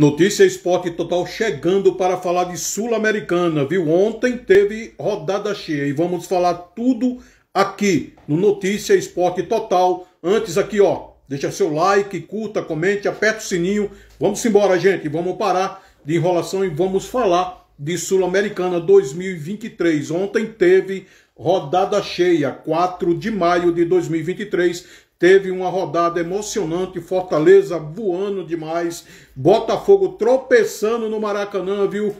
Notícia Esporte Total chegando para falar de Sul-Americana, viu? Ontem teve rodada cheia e vamos falar tudo aqui no Notícia Esporte Total. Antes aqui, ó, deixa seu like, curta, comente, aperta o sininho. Vamos embora, gente. Vamos parar de enrolação e vamos falar de Sul-Americana 2023. Ontem teve rodada cheia, 4 de maio de 2023. Teve uma rodada emocionante, Fortaleza voando demais, Botafogo tropeçando no Maracanã, viu?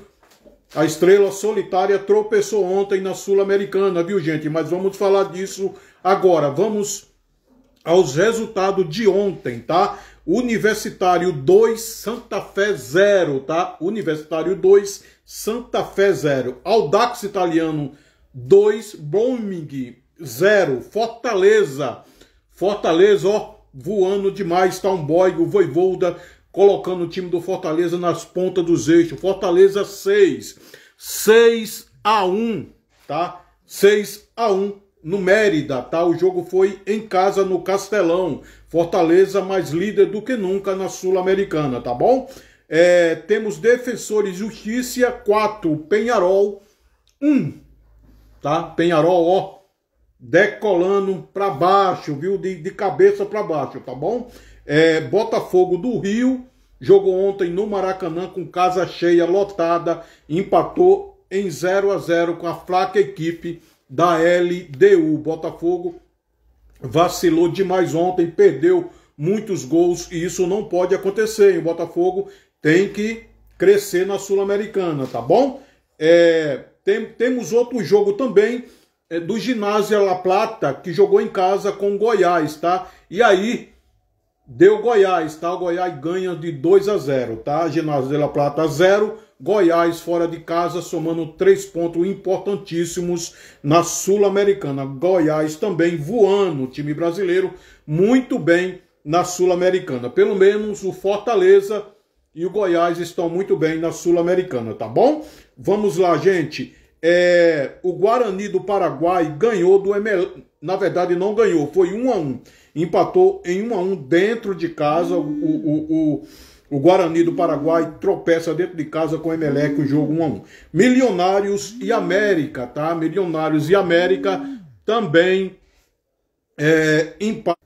A estrela solitária tropeçou ontem na Sul-Americana, viu, gente? Mas vamos falar disso agora. Vamos aos resultados de ontem, tá? Universitário 2, Santa Fé 0, tá? Universitário 2, Santa Fé 0. Audax Italiano 2, Blooming 0. Fortaleza 0. Fortaleza, ó, voando demais, tá um boy, o Voivolda colocando o time do Fortaleza nas pontas dos eixos. Fortaleza 6, 6 a 1, tá? 6 a 1 no Mérida, tá? O jogo foi em casa no Castelão. Fortaleza mais líder do que nunca na Sul-Americana, tá bom? É, temos Defensores Justiça 4, Penharol 1, tá? Penharol, ó, decolando para baixo, viu? De, de cabeça para baixo, tá bom? É, Botafogo do Rio jogou ontem no Maracanã com casa cheia, lotada, empatou em 0 a 0 com a fraca equipe da LDU. Botafogo vacilou demais ontem, perdeu muitos gols e isso não pode acontecer. Hein? o Botafogo tem que crescer na Sul-Americana, tá bom? É, tem, temos outro jogo também é do Ginásio La Plata, que jogou em casa com Goiás, tá? E aí deu Goiás, tá? O Goiás ganha de 2 a 0, tá? Ginásio La Plata 0, Goiás fora de casa somando três pontos importantíssimos na Sul-Americana. Goiás também voando, time brasileiro muito bem na Sul-Americana. Pelo menos o Fortaleza e o Goiás estão muito bem na Sul-Americana, tá bom? Vamos lá, gente é, o Guarani do Paraguai ganhou do Emelec. Na verdade, não ganhou, foi um a um, Empatou em um a um dentro de casa. O, o, o, o Guarani do Paraguai tropeça dentro de casa com o Emelec, o jogo um a um. Milionários e América, tá? Milionários e América também é, empatam.